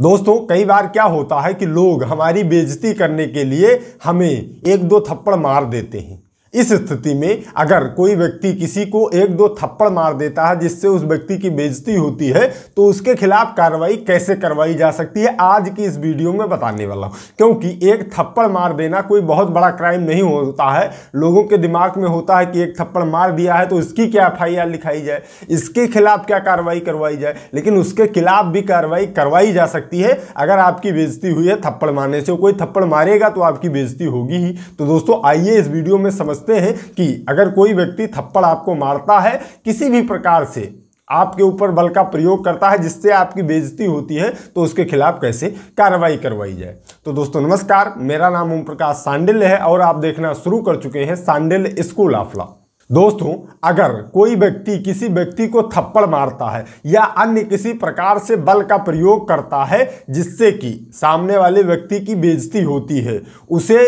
दोस्तों कई बार क्या होता है कि लोग हमारी बेजती करने के लिए हमें एक दो थप्पड़ मार देते हैं इस स्थिति में अगर कोई व्यक्ति किसी को एक दो थप्पड़ मार देता है जिससे उस व्यक्ति की बेजती होती है तो उसके खिलाफ कार्रवाई कैसे करवाई जा सकती है आज की इस वीडियो में बताने वाला हूँ क्योंकि एक थप्पड़ मार देना कोई बहुत बड़ा क्राइम नहीं होता है लोगों के दिमाग में होता है कि एक थप्पड़ मार दिया है तो इसकी क्या एफ लिखाई जाए इसके खिलाफ क्या कार्रवाई करवाई जाए लेकिन उसके खिलाफ भी कार्रवाई करवाई जा सकती है अगर आपकी बेजती हुई है थप्पड़ मारने से कोई थप्पड़ मारेगा तो आपकी बेजती होगी ही तो दोस्तों आइए इस वीडियो में समझ समझते हैं कि अगर कोई व्यक्ति थप्पड़ आपको मारता है किसी भी प्रकार से आपके ऊपर बल का प्रयोग करता है जिससे आपकी बेजती होती है तो उसके खिलाफ कैसे कार्रवाई करवाई जाए तो दोस्तों नमस्कार मेरा नाम ओम प्रकाश सांडिल्य है और आप देखना शुरू कर चुके हैं सांडिल्य स्कूल ऑफ लॉ दोस्तों अगर कोई व्यक्ति किसी व्यक्ति को थप्पड़ मारता है या अन्य किसी प्रकार से बल का प्रयोग करता है जिससे कि सामने वाले व्यक्ति की बेजती होती है उसे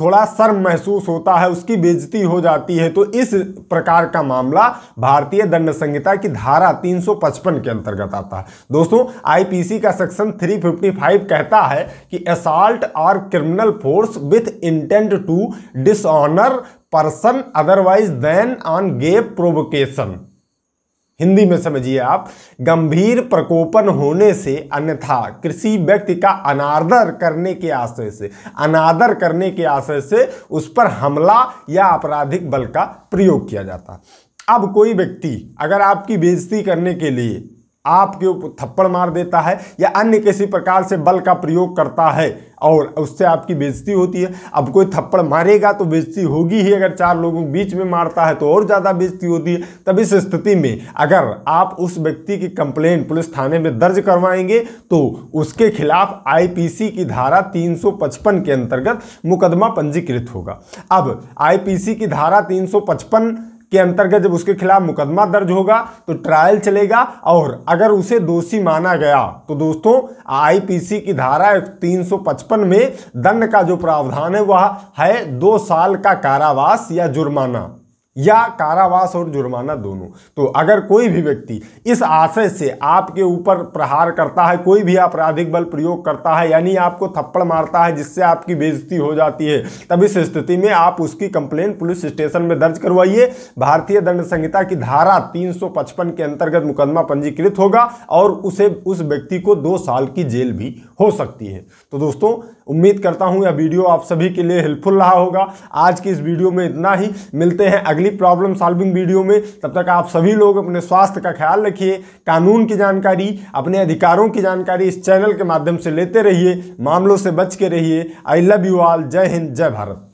थोड़ा शर्म महसूस होता है उसकी बेजती हो जाती है तो इस प्रकार का मामला भारतीय दंड संहिता की धारा 355 के अंतर्गत आता है दोस्तों आईपीसी का सेक्शन थ्री कहता है कि असॉल्ट और criminal force with intent to dishonour person otherwise than on grave provocation Hindi में समझिए आप गंभीर प्रकोपन होने से अन्यथा किसी व्यक्ति का अनादर करने के आशय से अनादर करने के आशय से उस पर हमला या आपराधिक बल का प्रयोग किया जाता अब कोई व्यक्ति अगर आपकी बेइज्जती करने के लिए आपके ऊपर थप्पड़ मार देता है या अन्य किसी प्रकार से बल का प्रयोग करता है और उससे आपकी बेजती होती है अब कोई थप्पड़ मारेगा तो बेजती होगी ही अगर चार लोगों के बीच में मारता है तो और ज़्यादा बेजती होती है तब इस स्थिति में अगर आप उस व्यक्ति की कंप्लेन पुलिस थाने में दर्ज करवाएंगे तो उसके खिलाफ आईपीसी की धारा 355 के अंतर्गत मुकदमा पंजीकृत होगा अब आई की धारा तीन के अंतर्गत जब उसके खिलाफ मुकदमा दर्ज होगा तो ट्रायल चलेगा और अगर उसे दोषी माना गया तो दोस्तों आईपीसी की धारा 355 में दंड का जो प्रावधान है वह है दो साल का कारावास या जुर्माना या कारावास और जुर्माना दोनों तो अगर कोई भी व्यक्ति इस आशय से आपके ऊपर प्रहार करता है कोई भी आपराधिक बल प्रयोग करता है यानी आपको थप्पड़ मारता है जिससे आपकी बेजती हो जाती है तब इस स्थिति में आप उसकी कंप्लेन पुलिस स्टेशन में दर्ज करवाइए भारतीय दंड संहिता की धारा 355 के अंतर्गत मुकदमा पंजीकृत होगा और उसे उस व्यक्ति को दो साल की जेल भी हो सकती है तो दोस्तों उम्मीद करता हूँ यह वीडियो आप सभी के लिए हेल्पफुल रहा होगा आज की इस वीडियो में इतना ही मिलते हैं अगले अगली प्रॉब्लम सॉल्विंग वीडियो में तब तक आप सभी लोग अपने स्वास्थ्य का ख्याल रखिए कानून की जानकारी अपने अधिकारों की जानकारी इस चैनल के माध्यम से लेते रहिए मामलों से बच के रहिए आई लव यू ऑल जय हिंद जय भारत